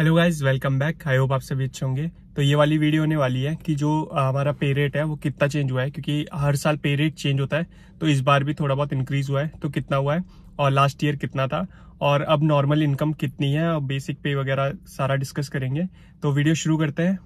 Hello guys welcome back I hope आप सभी अच्छे होंगे तो ये वाली वीडियो होने वाली है कि जो हमारा पे रेट है वो कितना चेंज हुआ है क्योंकि हर साल पे रेट चेंज होता है तो इस बार भी थोड़ा बहुत इंक्रीज हुआ है तो कितना हुआ है और लास्ट ईयर कितना था और अब नॉर्मल इनकम कितनी है और बेसिक पे वगैरह सारा डिस्कस करेंगे तो वीडियो शुरू करते हैं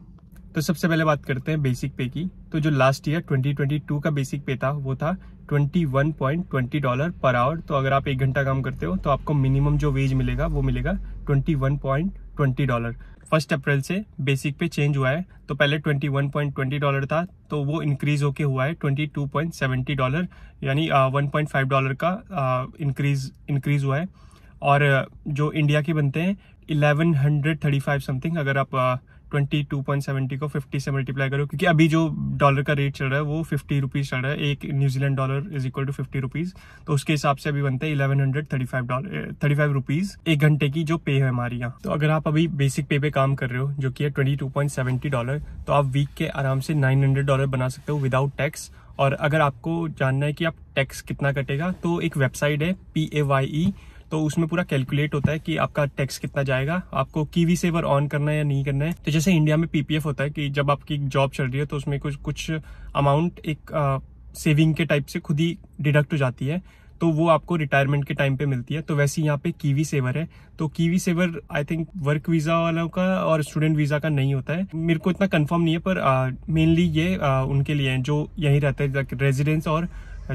तो सबसे पहले बात करते हैं बेसिक पे की तो जो लास्ट ईयर 2022 का बेसिक पे था वो था 21.20 डॉलर पर आवर तो अगर आप एक घंटा काम करते हो तो आपको मिनिमम जो वेज मिलेगा वो मिलेगा 21. ट्वेंटी डॉलर फर्स्ट अप्रैल से बेसिक पे चेंज हुआ है तो पहले twenty one point twenty dollar था तो वो इंक्रीज होके हुआ है twenty two point seventy dollar यानी वन पॉइंट फाइव डॉलर का इंक्रीज इंक्रीज हुआ है और जो इंडिया के बनते हैं eleven hundred thirty five something अगर आप 22.70 को 50 से मल्टीप्लाई करो क्योंकि अभी जो डॉलर का रेट चल रहा है वो फिफ्टी रुपीज़ चल रहा है एक New Zealand dollar is equal to fifty rupees तो उसके हिसाब से अभी बनता है eleven hundred thirty five dollar thirty five rupees एक घंटे की जो पे है हमारी यहाँ तो अगर आप अभी बेसिक पे पे काम कर रहे हो जो कि है twenty two point seventy dollar तो आप वीक के आराम से नाइन हंड्रेड डॉलर बना सकते हो विदाउट टैक्स और अगर आपको जानना है कि आप टैक्स कितना कटेगा तो एक वेबसाइट है पी ए वाई ई तो उसमें पूरा कैलकुलेट होता है कि आपका टैक्स कितना जाएगा आपको कीवी सेवर ऑन करना है या नहीं करना है तो जैसे इंडिया में पीपीएफ होता है कि जब आपकी जॉब चल रही है तो उसमें कुछ कुछ अमाउंट एक आ, सेविंग के टाइप से खुद ही डिडक्ट हो जाती है तो वो आपको रिटायरमेंट के टाइम पे मिलती है तो वैसे यहाँ पे कीवी सेवर है तो KiwiSaver I think work visa वालों का और स्टूडेंट वीज़ा का नहीं होता है मेरे को इतना कंफर्म नहीं है पर मेनली ये आ, उनके लिए है जो यहीं रहते हैं रेजिडेंस और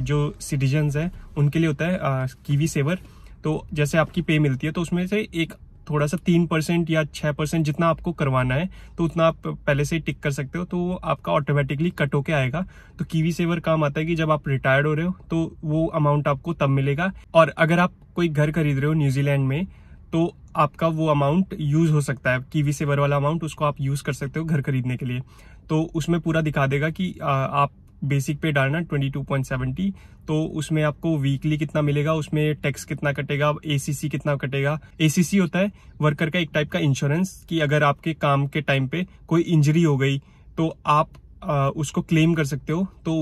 जो सिटीजन्स हैं उनके लिए होता है आ, कीवी सेवर तो जैसे आपकी पे मिलती है तो उसमें से एक थोड़ा सा तीन परसेंट या छः परसेंट जितना आपको करवाना है तो उतना आप पहले से ही टिक कर सकते हो तो वो आपका ऑटोमेटिकली कट होके आएगा तो कीवी सेवर काम आता है कि जब आप रिटायर्ड हो रहे हो तो वो अमाउंट आपको तब मिलेगा और अगर आप कोई घर खरीद रहे हो न्यूजीलैंड में तो आपका वो अमाउंट यूज़ हो सकता है कीवी सेवर वाला अमाउंट उसको आप यूज़ कर सकते हो घर खरीदने के लिए तो उसमें पूरा दिखा देगा कि आप बेसिक पे डालना 22.70 तो उसमें आपको वीकली कितना मिलेगा उसमें टैक्स कितना कटेगा एसीसी कितना कटेगा एसीसी होता है वर्कर का एक टाइप का इंश्योरेंस कि अगर आपके काम के टाइम पे कोई इंजरी हो गई तो आप उसको क्लेम कर सकते हो तो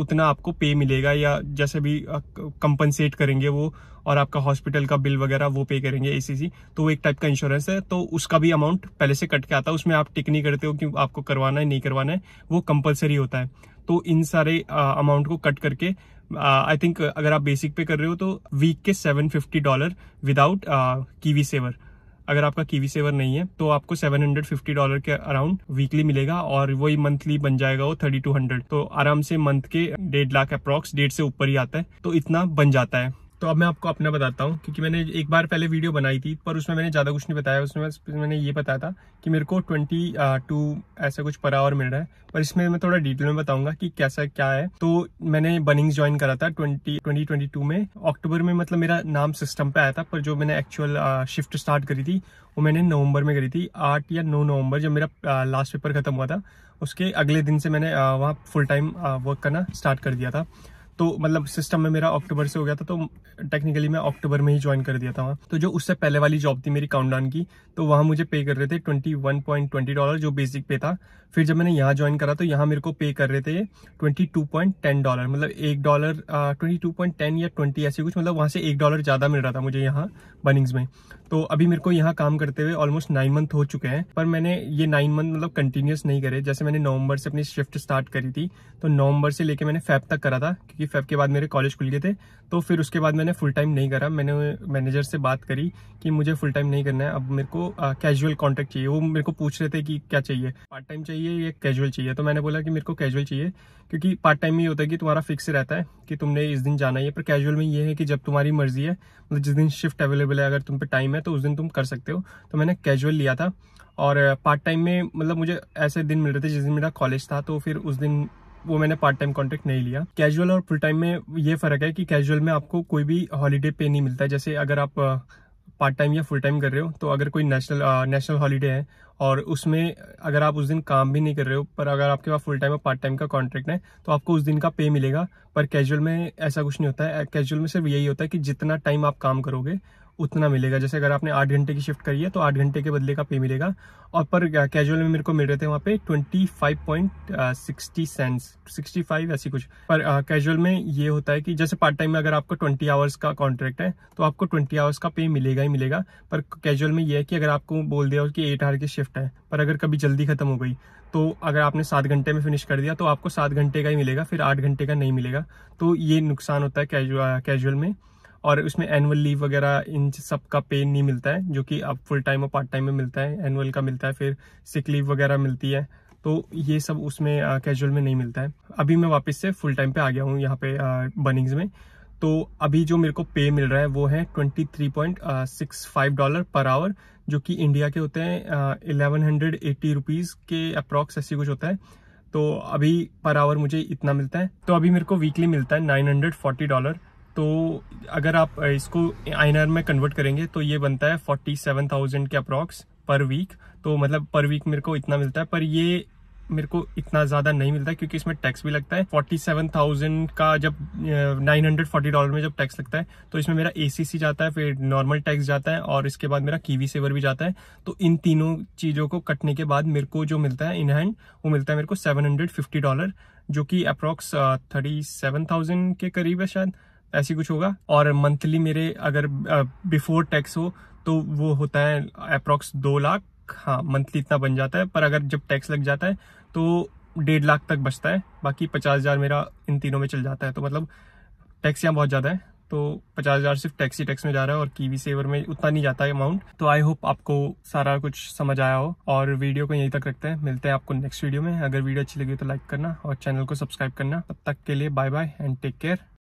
उतना आपको पे मिलेगा या जैसे भी कंपनसेट करेंगे वो और आपका हॉस्पिटल का बिल वगैरह वो पे करेंगे एसीसी तो वो एक टाइप का इंश्योरेंस है तो उसका भी अमाउंट पहले से कट के आता है उसमें आप टिक नहीं करते हो कि आपको करवाना है नहीं करवाना है वो कंपलसरी होता है तो इन सारे अमाउंट को कट करके आई थिंक अगर आप बेसिक पे कर रहे हो तो वीक के seven fifty dollar without KiwiSaver अगर आपका कीवी सेवर नहीं है तो आपको सेवन हंड्रेड फिफ्टी डॉलर के अराउंड वीकली मिलेगा और वही मंथली बन जाएगा वो थर्टी टू हंड्रेड तो आराम से मंथ के डेढ़ लाख अप्रॉक्स डेढ़ से ऊपर ही आता है तो इतना बन जाता है तो अब मैं आपको अपना बताता हूँ क्योंकि मैंने एक बार पहले वीडियो बनाई थी पर उसमें मैंने ज़्यादा कुछ नहीं बताया उसमें मैंने ये बताया था कि मेरे को ट्वेंटी टू ऐसा कुछ पर आवर मिल रहा है पर इसमें मैं थोड़ा डिटेल में बताऊंगा कि कैसा क्या है तो मैंने बनिंग्स ज्वाइन करा था ट्वेंटी ट्वेंटी ट्वेंटी टू में अक्टूबर में मतलब मेरा नाम सिस्टम पे आया था पर जो मैंने एक्चुअल शिफ्ट स्टार्ट करी थी वो मैंने नवंबर में करी थी आठ या नौ नवंबर जब मेरा लास्ट पेपर खत्म हुआ था उसके अगले दिन से मैंने वहाँ फुल टाइम वर्क करना स्टार्ट कर दिया था तो मतलब सिस्टम में मेरा अक्टूबर से हो गया था तो टेक्निकली मैं अक्टूबर में ही ज्वाइन कर दिया था वहाँ तो जो उससे पहले वाली जॉब थी मेरी काउंटडाउन की तो वहाँ मुझे पे कर रहे थे ट्वेंटी डॉलर जो बेसिक पे था फिर जब मैंने यहाँ ज्वाइन करा तो यहाँ मेरे को पे कर रहे थे ट्वेंटी टेन डॉलर मतलब एक डॉलर ट्वेंटी या ट्वेंटी ऐसे कुछ मतलब वहाँ से एक डॉलर ज़्यादा मिल रहा था मुझे यहाँ बर्निंग्स में तो अभी मेरे को यहाँ काम करते हुए ऑलमोस्ट नाइन मंथ हो चुके हैं पर मैंने ये नाइन मंथ मतलब कंटिन्यूस नहीं करे जैसे मैंने नवंबर से अपनी शिफ्ट स्टार्ट करी थी तो नवंबर से लेके मैंने फैब तक करा था क्योंकि फैब के बाद मेरे कॉलेज खुल गए थे तो फिर उसके बाद मैंने फुल टाइम नहीं करा मैंने मैनेजर से बात करी कि मुझे फुल टाइम नहीं करना है अब मेरे को कैजुअल कॉन्ट्रैक्ट चाहिए वो मेरे को पूछ रहे थे कि क्या चाहिए पार्ट टाइम चाहिए या कैजुअल चाहिए तो मैंने बोला कि मेरे को कैजुअल चाहिए क्योंकि पार्ट टाइम में ये होता है कि तुम्हारा फिक्स रहता है कि तुमने इस दिन जाना ही है पर कैजुअल में ये है कि जब तुम्हारी मर्जी है मतलब जिस दिन शिफ्ट अवेलेबल है अगर तुम पे टाइम है तो उस दिन तुम कर सकते हो तो मैंने कैजुअल लिया था और पार्ट टाइम में मतलब मुझे ऐसे दिन मिल रहे थे जिस दिन मेरा कॉलेज था तो फिर उस दिन वो मैंने पार्ट टाइम कॉन्ट्रैक्ट नहीं लिया कैजुअल और फुल टाइम में ये फ़र्क है कि कैजुअल में आपको कोई भी हॉलीडे पे नहीं मिलता जैसे अगर आप पार्ट टाइम या फुल टाइम कर रहे हो तो अगर कोई नेशनल नेशनल हॉलीडे है और उसमें अगर आप उस दिन काम भी नहीं कर रहे हो पर अगर आपके पास फुल टाइम और पार्ट टाइम का कॉन्ट्रैक्ट है तो आपको उस दिन का पे मिलेगा पर कैजुअल में ऐसा कुछ नहीं होता है कैजुअल में सिर्फ यही होता है कि जितना टाइम आप काम करोगे उतना मिलेगा जैसे अगर आपने आठ घंटे की शिफ्ट करी है तो आठ घंटे के बदले का पे मिलेगा और पर कैजुअल में मेरे को मिल रहे थे वहाँ पे twenty five point sixty cents sixty five ऐसी कुछ पर कैजुअल uh, में ये होता है कि जैसे पार्ट टाइम में अगर आपको ट्वेंटी आवर्स का कॉन्ट्रैक्ट है तो आपको ट्वेंटी आवर्स का पे मिलेगा ही मिलेगा पर कैजुअल में ये है कि अगर आपको बोल दिया कि एट आवर की शिफ्ट है पर अगर कभी जल्दी खत्म हो गई तो अगर आपने सात घंटे में फिनिश कर दिया तो आपको सात घंटे का ही मिलेगा फिर आठ घंटे का नहीं मिलेगा तो ये नुकसान होता है कैजुअल uh, में और उसमें एनुअल लीव वगैरह इन सब का पे नहीं मिलता है जो कि आप फुल टाइम और पार्ट टाइम में मिलता है एनुअल का मिलता है फिर सिक लीव वगैरह मिलती है तो ये सब उसमें कैजुअल में नहीं मिलता है अभी मैं वापस से फुल टाइम पे आ गया हूँ यहाँ पे बर्निंग्स में तो अभी जो मेरे को पे मिल रहा है वो है twenty three point six five dollar per hour जो कि इंडिया के होते हैं इलेवन हंड्रेड एट्टी रुपीज़ के अप्रॉक्स ऐसी कुछ होता है तो अभी पर आवर मुझे इतना मिलता है तो अभी मेरे को वीकली मिलता है नाइन हंड्रेड फोर्टी डॉलर तो अगर आप इसको आईनआर में कन्वर्ट करेंगे तो ये बनता है फोर्टी सेवन थाउजेंड के अप्रॉक्स पर वीक तो मतलब पर वीक मेरे को इतना मिलता है पर ये मेरे को इतना ज़्यादा नहीं मिलता क्योंकि इसमें टैक्स भी लगता है फोर्टी सेवन थाउजेंड का जब नाइन हंड्रेड फोर्टी डॉलर में जब टैक्स लगता है तो इसमें मेरा ए सी सी जाता है फिर नॉर्मल टैक्स जाता है और इसके बाद मेरा कीवी सेवर भी जाता है तो इन तीनों चीज़ों को कटने के बाद मेरे को जो मिलता है इन हैंड वो मिलता है मेरे को सेवन हंड्रेड फिफ्टी डॉलर जो कि अप्रॉक्स थर्टी सेवन थाउजेंड के करीब है शायद ऐसी कुछ होगा और मंथली मेरे अगर बिफोर टैक्स हो तो वो होता है अप्रॉक्स दो लाख हाँ मंथली इतना बन जाता है पर अगर जब टैक्स लग जाता है तो डेढ़ लाख तक बचता है बाकी पचास हज़ार मेरा इन तीनों में चल जाता है तो मतलब टैक्स यहाँ बहुत ज़्यादा है तो पचास हज़ार सिर्फ टैक्सी टैक्स में जा रहा है और कीवी सेवर में उतना नहीं जाता है अमाउंट तो आई होप आपको सारा कुछ समझ आया हो और वीडियो को यहीं तक रखते हैं मिलते हैं आपको नेक्स्ट वीडियो में अगर वीडियो अच्छी लगी तो लाइक करना और चैनल को सब्सक्राइब करना तब तक के लिए bye bye and take care